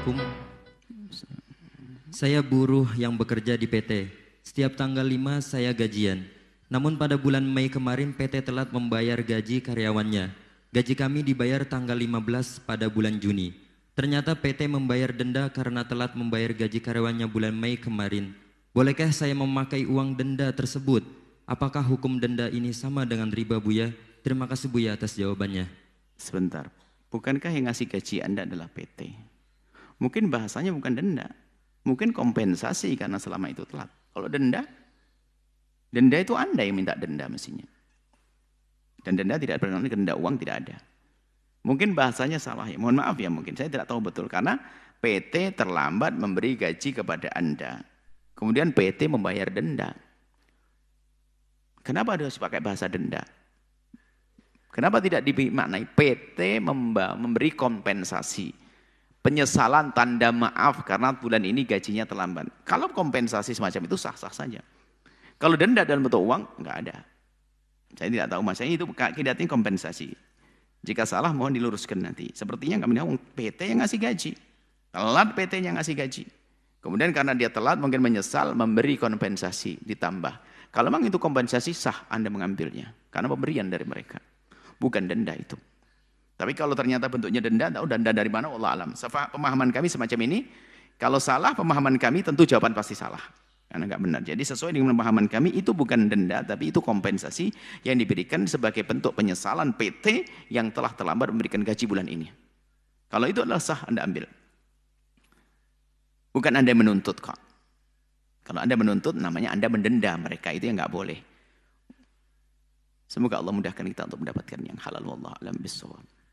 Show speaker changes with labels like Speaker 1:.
Speaker 1: Assalamualaikum. Saya buruh yang bekerja di PT. Setiap tanggal 5 saya gajian. Namun pada bulan Mei kemarin PT telat membayar gaji karyawannya. Gaji kami dibayar tanggal 15 pada bulan Juni. Ternyata PT membayar denda karena telat membayar gaji karyawannya bulan Mei kemarin. Bolehkah saya memakai uang denda tersebut? Apakah hukum denda ini sama dengan riba Buya?
Speaker 2: Terima kasih Buya atas jawabannya. Sebentar, bukankah yang ngasih gaji Anda adalah PT? Mungkin bahasanya bukan denda. Mungkin kompensasi karena selama itu telat. Kalau denda, denda itu Anda yang minta denda mestinya. Dan denda tidak pernah denda uang tidak ada. Mungkin bahasanya salah ya. Mohon maaf ya mungkin saya tidak tahu betul karena PT terlambat memberi gaji kepada Anda. Kemudian PT membayar denda. Kenapa harus pakai bahasa denda? Kenapa tidak dimaknai PT memberi kompensasi? penyesalan tanda maaf karena bulan ini gajinya terlambat. Kalau kompensasi semacam itu sah-sah saja. Kalau denda dalam bentuk uang, nggak ada. Saya tidak tahu, mas. Saya itu kidatnya kompensasi. Jika salah mohon diluruskan nanti. Sepertinya kami tahu PT yang ngasih gaji. Telat PT yang ngasih gaji. Kemudian karena dia telat mungkin menyesal memberi kompensasi ditambah. Kalau memang itu kompensasi sah Anda mengambilnya. Karena pemberian dari mereka. Bukan denda itu. Tapi kalau ternyata bentuknya denda, tahu denda dari mana? Allah alam. Pemahaman kami semacam ini, kalau salah pemahaman kami tentu jawaban pasti salah. Karena nggak benar. Jadi sesuai dengan pemahaman kami itu bukan denda, tapi itu kompensasi yang diberikan sebagai bentuk penyesalan PT yang telah terlambat memberikan gaji bulan ini. Kalau itu adalah sah, Anda ambil. Bukan Anda menuntut kok. Kalau Anda menuntut, namanya Anda mendenda mereka. Itu yang nggak boleh. Semoga Allah mudahkan kita untuk mendapatkan yang halal. Wallah a'lam bishawab.